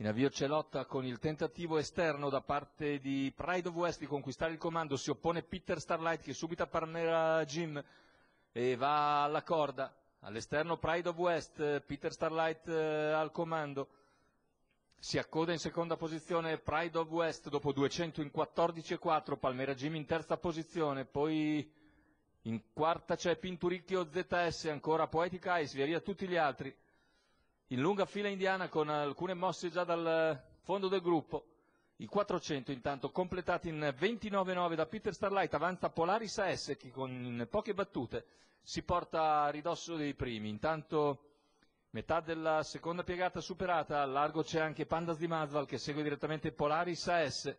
In avvio Celotta con il tentativo esterno da parte di Pride of West di conquistare il comando, si oppone Peter Starlight che subito parmerà Jim e va alla corda. All'esterno Pride of West, Peter Starlight eh, al comando. Si accoda in seconda posizione Pride of West dopo 200 in 14,4, Palmera Jim in terza posizione, poi in quarta c'è Pinturicchio ZS, ancora Poetic Ice, via via tutti gli altri in lunga fila indiana con alcune mosse già dal fondo del gruppo. I 400 intanto completati in 29-9 da Peter Starlight, avanza Polaris AS che con poche battute si porta a ridosso dei primi. Intanto metà della seconda piegata superata, al largo c'è anche Pandas di Mazval che segue direttamente Polaris AS.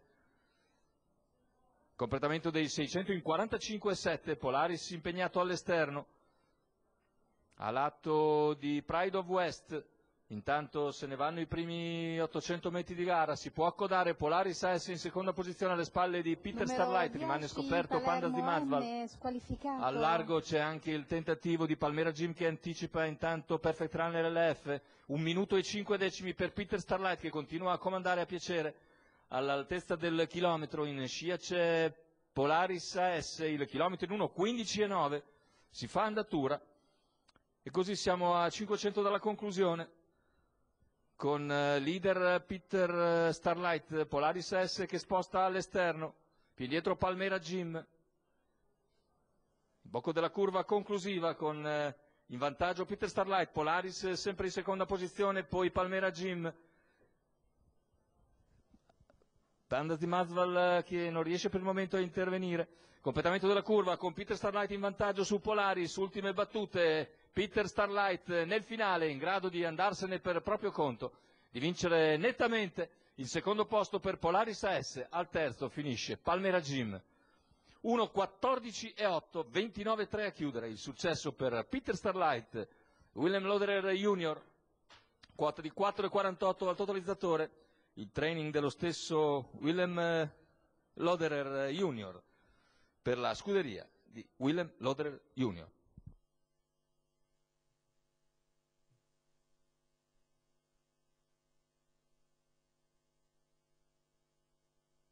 Completamento dei 600 in 45,7, Polaris impegnato all'esterno. A lato di Pride of West, Intanto se ne vanno i primi 800 metri di gara, si può accodare Polaris S in seconda posizione alle spalle di Peter Numero Starlight, 10, rimane scoperto Pandas di Mazval. Al largo c'è anche il tentativo di Palmera Jim che anticipa intanto Perfect Runner LF, un minuto e cinque decimi per Peter Starlight che continua a comandare a piacere. All'altezza del chilometro in scia c'è Polaris S, il chilometro in 1, 15 e 9, si fa andatura e così siamo a 500 dalla conclusione con eh, leader eh, Peter eh, Starlight Polaris S che sposta all'esterno, più dietro Palmera Jim. Bocco della curva conclusiva con in vantaggio Peter Starlight, Polaris sempre in seconda posizione, poi Palmera Jim. Tandas di Masval che non riesce per il momento a intervenire. Completamento della curva con Peter Starlight in vantaggio su Polaris, ultime battute Peter Starlight eh, nel finale in grado di andarsene per proprio conto, di vincere nettamente il secondo posto per Polaris AS, al terzo finisce Palmera Jim. 1-14 e 8, 29-3 a chiudere, il successo per Peter Starlight, Willem Loderer Jr., quota di 4 e 48 al totalizzatore, il training dello stesso Willem eh, Loderer eh, Jr. per la scuderia di Willem Loderer Jr.